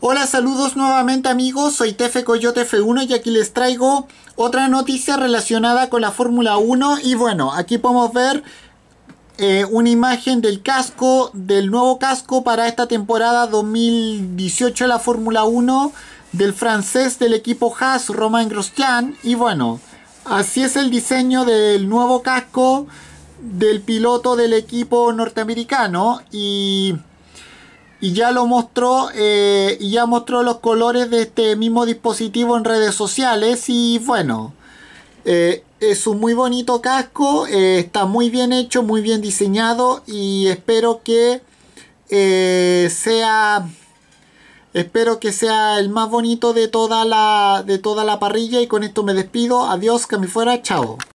Hola, saludos nuevamente amigos, soy Tefe Coyote F1 y aquí les traigo otra noticia relacionada con la Fórmula 1 y bueno, aquí podemos ver eh, una imagen del casco, del nuevo casco para esta temporada 2018 de la Fórmula 1 del francés del equipo Haas, Romain Grosjean y bueno, así es el diseño del nuevo casco del piloto del equipo norteamericano y y ya lo mostró eh, y ya mostró los colores de este mismo dispositivo en redes sociales y bueno eh, es un muy bonito casco eh, está muy bien hecho muy bien diseñado y espero que sea espero que sea el más bonito de toda la de toda la parrilla y con esto me despido adiós que me fuera chao